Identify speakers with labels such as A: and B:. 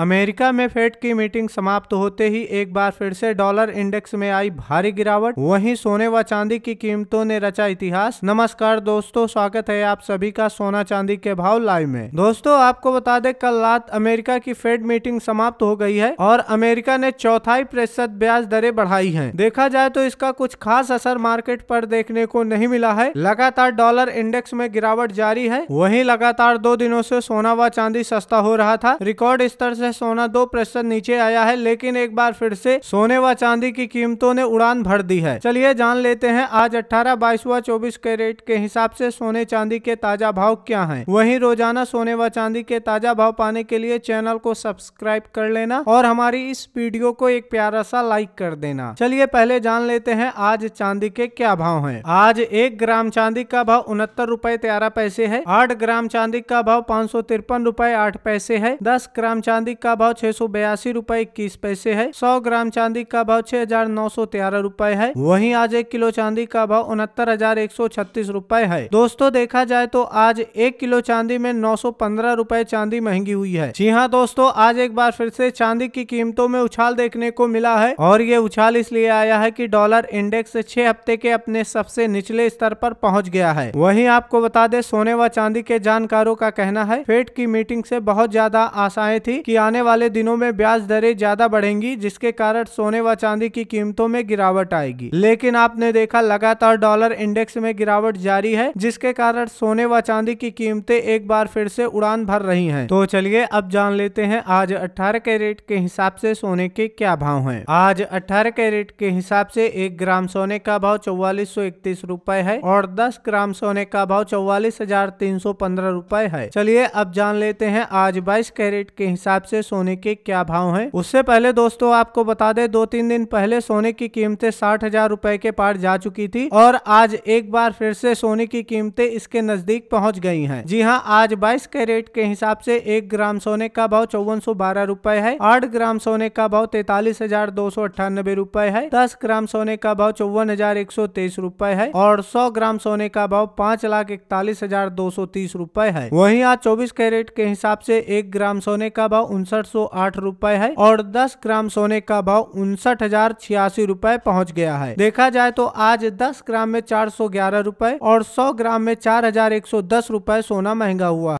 A: America में fade की meeting समाप्त होते ही एक बार फिर से डॉलर इंडेक्स में आई भारी गिरावट वहीं सोने व चांदी की कीमतों ने रचा इतिहास नमस्कार दोस्तों स्वागत है आप सभी का सोना चांदी के भाव लाइव में दोस्तों आपको बता दें कल रात अमेरिका की फेड मीटिंग समाप्त हो गई है और अमेरिका ने चौथाई प्रतिशत ब्याज दरें बढ़ाई है देखा जाए तो इसका कुछ खास असर मार्केट आरोप देखने को नहीं मिला है लगातार डॉलर इंडेक्स में गिरावट जारी है वही लगातार दो दिनों ऐसी सोना व चांदी सस्ता हो रहा था रिकॉर्ड स्तर से सोना दो प्रतिशत नीचे आया है लेकिन एक बार फिर से सोने व चांदी की कीमतों ने उड़ान भर दी है चलिए जान लेते हैं आज अठारह बाईस व चौबीस कैरेट के हिसाब से सोने चांदी के ताजा भाव क्या हैं वहीं रोजाना सोने व चांदी के ताजा भाव पाने के लिए चैनल को सब्सक्राइब कर लेना और हमारी इस वीडियो को एक प्यारा सा लाइक कर देना चलिए पहले जान लेते हैं आज चांदी के क्या भाव है आज एक ग्राम चांदी का भाव उनहत्तर रूपए तेरह पैसे है आठ ग्राम चांदी का भाव पाँच सौ तिरपन रूपए आठ पैसे है दस ग्राम चांदी चांदी का भाव छह सौ बयासी रूपए इक्कीस पैसे है सौ ग्राम चांदी का भाव छह हजार नौ सौ तेरह रूपए है वही आज एक किलो चांदी का भाव उनहत्तर हजार एक सौ छत्तीस रूपए है दोस्तों देखा जाए तो आज एक किलो चांदी में नौ सौ पंद्रह रूपए चांदी महंगी हुई है जी हाँ दोस्तों आज एक बार फिर से चांदी की कीमतों में उछाल देखने को मिला है और ये उछाल इसलिए आया है की डॉलर इंडेक्स छह हफ्ते के अपने सबसे निचले स्तर पर पहुंच गया है वहीं आपको बता दे सोने व चांदी के जानकारों का कहना है फेट की मीटिंग से बहुत ज्यादा आशाएं थी कि आने वाले दिनों में ब्याज दरें ज्यादा बढ़ेंगी जिसके कारण सोने व चांदी की कीमतों में गिरावट आएगी लेकिन आपने देखा लगातार डॉलर इंडेक्स में गिरावट जारी है जिसके कारण सोने व चांदी की कीमतें एक बार फिर से उड़ान भर रही हैं। तो चलिए अब जान लेते हैं आज 18 कैरेट के हिसाब से सोने के क्या भाव हैं। आज 18 कैरेट के हिसाब से एक ग्राम सोने का भाव चौवालीस रुपए है और 10 ग्राम सोने का भाव चौवालीस हजार तीन सौ पंद्रह है चलिए अब जान लेते हैं आज बाईस कैरेट के हिसाब से सोने के क्या भाव हैं उससे पहले दोस्तों आपको बता दें दो तीन दिन पहले सोने की कीमतें साठ हजार रुपए के पार जा चुकी थी और आज एक बार फिर से सोने की कीमतें इसके नजदीक पहुंच गई हैं जी हां आज 22 कैरेट के हिसाब से एक ग्राम सोने का भाव चौवन सौ बारह रूपए है आठ ग्राम सोने का भाव तैतालीस हजार दो सौ रूपए है दस ग्राम सोने का भाव चौवन हजार एक सौ तेईस रूपए है और सौ ग्राम सोने का भाव पाँच लाख इकतालीस हजार दो सौ तीस रूपए है वही आज चौबीस कैरेट के हिसाब से एक ग्राम सोने का भाव उनसठ सौ आठ रूपए है और दस ग्राम सोने का भाव उनसठ हजार छियासी रूपए पहुँच गया है देखा जाए तो आज दस ग्राम में चार सौ ग्यारह रूपए और सौ ग्राम में चार हजार एक सौ दस रूपए सोना महंगा हुआ